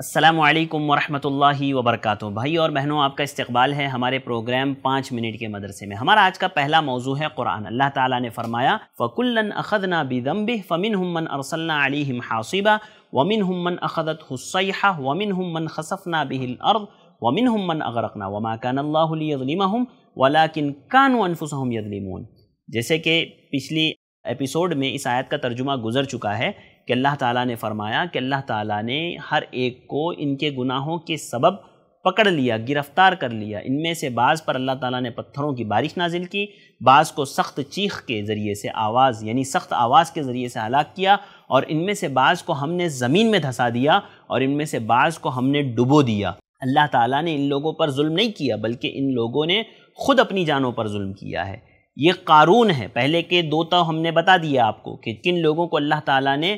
असलकम वरहमतुल्लाहि वबरकत भाई और बहनों आपका इस्तबाल है हमारे प्रोग्राम पाँच मिनट के मदरसे में हमारा आज का पहला मौजू है कुरान अल्लाह ताला ने फरमाया फ़कुल्लन अखदना बिदम्ब फ़मिन हमन अरसल्ला अलहिम हासिबा वमिन हमन अखदत हुसैहा वमिन हमन खसफना बिहिल अर्द वमिन हमन अगरकना वमा कान अल्लाम वलाकिन कान अनफुसहम यदलिमून जैसे कि पिछली एपिसोड में इस आयत का तर्जुमा गुजर चुका है कि अल्लाह ताला ने फरमाया कि अल्लाह ताला ने हर एक को इनके गुनाहों के सबब पकड़ लिया गिरफ्तार कर लिया इनमें से बाज़ पर अल्लाह ताला ने पत्थरों की बारिश नाजिल की बाज़ को सख्त चीख के ज़रिए से आवाज़ यानी सख्त आवाज़ के ज़रिए से हलाक किया और इनमें से बाज़ को हमने ज़मीन में धंसा दिया और इनमें से बाज़ को हमने डुबो दिया अल्लाह ताला ने इन लोगों पर जुल्म नहीं किया बल्कि इन लोगों ने ख़ुद अपनी जानों पर जुल्म किया है ये कारून है पहले के दो तो हमने बता दिया आपको कि किन लोगों को अल्लाह ताला ने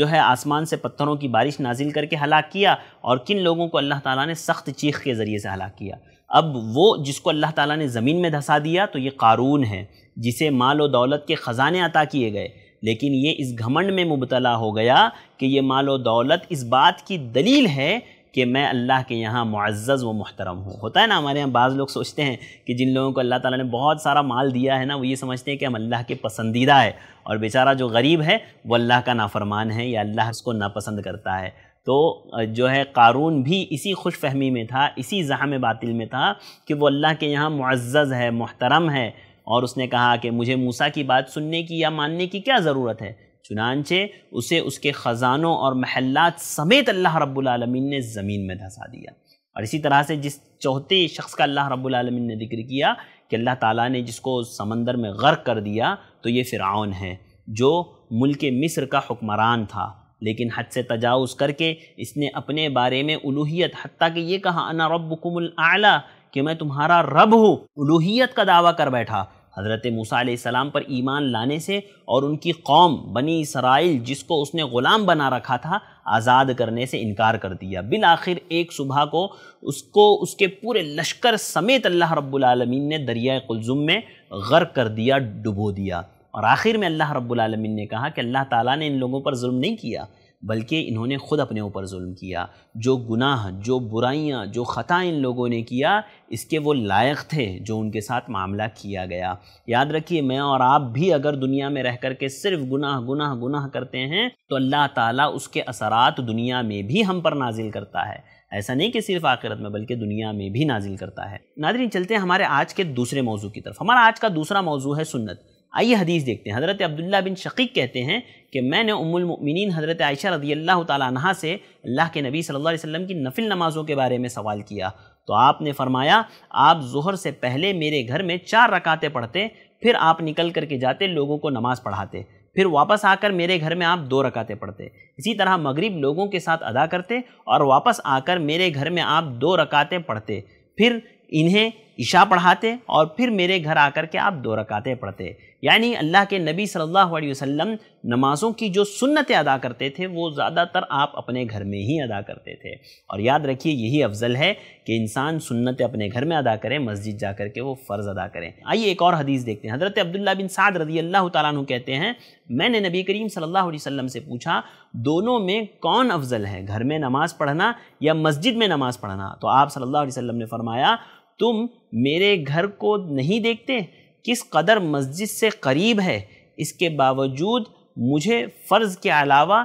जो है आसमान से पत्थरों की बारिश नाजिल करके हलाक किया और किन लोगों को अल्लाह ताला ने सख्त चीख के ज़रिए से हलाक किया अब वो जिसको अल्लाह ताला ने ज़मीन में धंसा दिया तो ये कारून है जिसे माल और दौलत के ख़जाने अता किए गए लेकिन ये इस घमंड में मुबतला हो गया कि ये माल व दौलत इस बात की दलील है कि मैं अल्लाह के यहाँ मुआज़ व महतरम हूँ होता है ना हमारे यहाँ बाज़ लोग सोचते हैं कि जिन लोगों को अल्लाह ताला ने बहुत सारा माल दिया है ना वो ये समझते हैं कि हम अल्लाह के पसंदीदा है और बेचारा जो गरीब है वो अल्लाह का नाफरमान है या अल्लाह उसको नापसंद करता है तो जो है कारून भी इसी खुश फहमी में था इसी जहम बातिल में था कि वो अल्लाह के यहाँ मुआज़ है मोहतरम है और उसने कहा कि मुझे मूसा की बात सुनने की या मानने की क्या ज़रूरत है चुनानचे उसे उसके ख़ज़ानों और महल्लात समेत अल्लाह रब्बुलमीन ने ज़मीन में धंसा दिया और इसी तरह से जिस चौथे शख्स का अल्लाह रब्बुलमीन ने जिक्र किया कि अल्लाह ताला ने जिसको समंदर में गर्क कर दिया तो ये फ़िरौन है जो मुल्क मिस्र का हुक्मरान था लेकिन हद से तजावज़ करके इसने अपने बारे में उलूहियत हती कि ये कहा अना रब्बुकुमुल आला कि मैं तुम्हारा रब हूँ उलूहियत का दावा कर बैठा हज़रत मूसा पर ईमान लाने से और उनकी कौम बनी इसराइल जिसको उसने ग़ुलाम बना रखा था आज़ाद करने से इनकार कर दिया बिल आखिर एक सुबह को उसको उसके पूरे लश्कर समेत अल्लाह रब्लमीन ने दरिया कुलज़ुम में गर्क कर दिया डुबो दिया और आखिर में अल्लाह रब्लमीन ने कहा कि अल्लाह ताली ने इन लोगों पर जुल्म नहीं किया बल्कि इन्होंने ख़ुद अपने ऊपर जुल्म किया जो गुनाह जो बुराइयाँ जो ख़ता इन लोगों ने किया इसके वो लायक थे जो उनके साथ मामला किया गया याद रखिए मैं और आप भी अगर दुनिया में रह कर के सिर्फ गुनाह गुनाह गुनाह करते हैं तो अल्लाह ताला उसके असरात दुनिया में भी हम पर नाजिल करता है ऐसा नहीं कि सिर्फ आखिरत में बल्कि दुनिया में भी नाजिल करता है नादरीन चलते हैं हमारे आज के दूसरे मौजू की तरफ हमारा आज का दूसरा मौजू है सुन्नत आइए हदीस देखते हैं हज़रत अब्दुल्ला बिन शकीक कहते हैं कि मैंने उमुलमिन हज़रत आयशा रजी अल्लाह तह से अल्लाह के नबी सल्लल्लाहु अलैहि वसल्लम की नफिल नमाज़ों के बारे में सवाल किया तो आपने फ़रमाया आप जहर से पहले मेरे घर में चार रकातें पढ़ते फिर आप निकल कर के जाते लोगों को नमाज़ पढ़ाते फिर वापस आकर मेरे घर में आप दो रकातें पढ़ते इसी तरह मगरिब लोगों के साथ अदा करते और वापस आकर मेरे घर में आप दो रकातें पढ़ते फिर इन्हें ईशा पढ़ाते और फिर मेरे घर आकर के आप दो रकातें पढ़ते यानी अल्लाह के नबी सल्लल्लाहु अलैहि वसल्लम नमाज़ों की जो सुन्नतें अदा करते थे वो ज़्यादातर आप अपने घर में ही अदा करते थे और याद रखिए यही अफजल है कि इंसान सुन्नतें अपने घर में अदा करें मस्जिद जा कर के वो फ़र्ज़ अदा करें आइए एक और हदीस देखते हैं हज़रत अब्दुल्ला बिन साद रज़ी अल्लाह तु कहते हैं मैंने नबी करीम सल्लल्लाहु अलैहि वसल्लम से पूछा दोनों में कौन अफजल है घर में नमाज़ पढ़ना या मस्जिद में नमाज़ पढ़ना तो आप सल्लल्लाहु अलैहि वसल्लम ने फरमाया तुम मेरे घर को नहीं देखते किस कदर मस्जिद से करीब है इसके बावजूद मुझे फ़र्ज़ के अलावा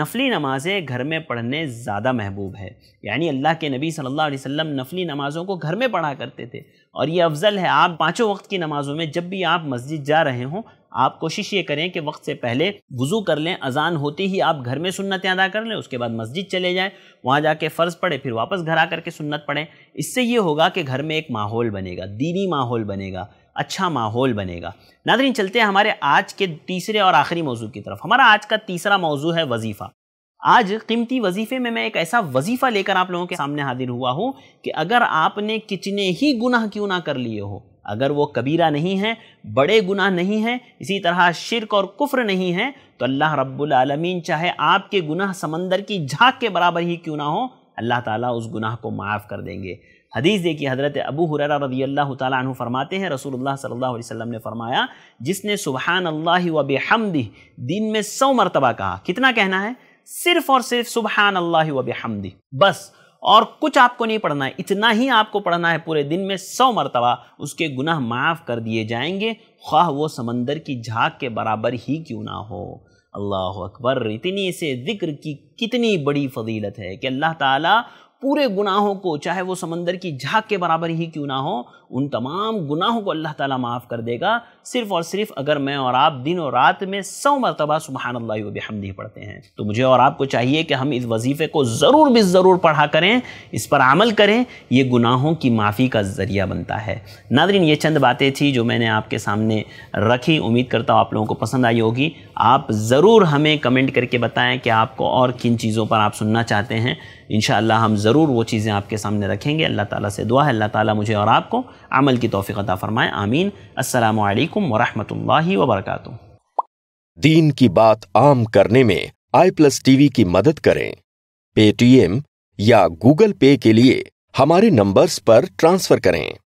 नफली नमाज़ें घर में पढ़ने ज़्यादा महबूब है यानी अल्लाह के नबी सल्लल्लाहु अलैहि वसल्लम नफली नमाज़ों को घर में पढ़ा करते थे और ये अफजल है आप पाँचों वक्त की नमाज़ों में जब भी आप मस्जिद जा रहे हों आप कोशिश ये करें कि वक्त से पहले वज़ू कर लें अजान होते ही आप घर में सुन्नतें अदा कर लें उसके बाद मस्जिद चले जाएँ वहाँ जाके फ़र्ज़ पढ़े फिर वापस घर आ करके सुन्नत पढ़ें इससे ये होगा कि घर में एक माहौल बनेगा दीनी माहौल बनेगा अच्छा माहौल बनेगा नादरीन चलते हैं हमारे आज के तीसरे और आखिरी मौजू की तरफ हमारा आज का तीसरा मौजू है वजीफ़ा आज कीमती वजीफ़े में मैं एक ऐसा वजीफ़ा लेकर आप लोगों के सामने हाजिर हुआ हूँ कि अगर आपने कितने ही गुनाह क्यों ना कर लिए हो अगर वो कबीरा नहीं है बड़े गुनाह नहीं हैं इसी तरह शिरक और कुफ्र नहीं है तो अल्लाह रब्बुल आलमीन चाहे आपके गुनाह समंदर की झाँक के बराबर ही क्यों ना हो अल्लाह ताला उस गुनाह को माफ़ कर देंगे हदीस देखिए हज़रत अबू हुररा रदी अल्लाह तु फरमाते हैं रसूलुल्लाह सल्लल्लाहु अलैहि वसल्लम ने फरमाया जिसने सुबहान अल्लाह व बेहमदी दिन में सौ मरतबा कहा कितना कहना है सिर्फ और सिर्फ सुबहान अल्लाह व बेहमदी बस और कुछ आपको नहीं पढ़ना है इतना ही आपको पढ़ना है पूरे दिन में सौ मरतबा उसके गुनाह माफ़ कर दिए जाएंगे ख्वाह वो समंदर की झाग के बराबर ही क्यों ना हो अल्लाह अकबर इतनी से ज़िक्र की कितनी बड़ी फजीलत है कि अल्लाह ताला पूरे गुनाहों को चाहे वो समंदर की झाक के बराबर ही क्यों ना हो उन तमाम गुनाहों को अल्लाह ताला माफ़ कर देगा सिर्फ़ और सिर्फ अगर मैं और आप दिन और रात में सौ मरतबा सुबहान हमदी पढ़ते हैं तो मुझे और आपको चाहिए कि हम इस वजीफ़े को ज़रूर भी ज़रूर पढ़ा करें इस पर अमल करें ये गुनाहों की माफ़ी का ज़रिया बनता है नादरीन ये चंद बातें थी जो मैंने आपके सामने रखी उम्मीद करता हूँ आप लोगों को पसंद आई होगी आप ज़रूर हमें कमेंट करके बताएं कि आपको और किन चीज़ों पर आप सुनना चाहते हैं इन हम ज़रूर वो चीज़ें आपके सामने रखेंगे अल्लाह ताला से दुआ है अल्लाह ताला मुझे और आपको अमल की तोफ़ी अदा फ़रमाएँ आमीन असलकम वरहमल वबरक दीन की बात आम करने में आई प्लस टी की मदद करें पेटीएम या गूगल पे के लिए हमारे नंबर्स पर ट्रांसफ़र करें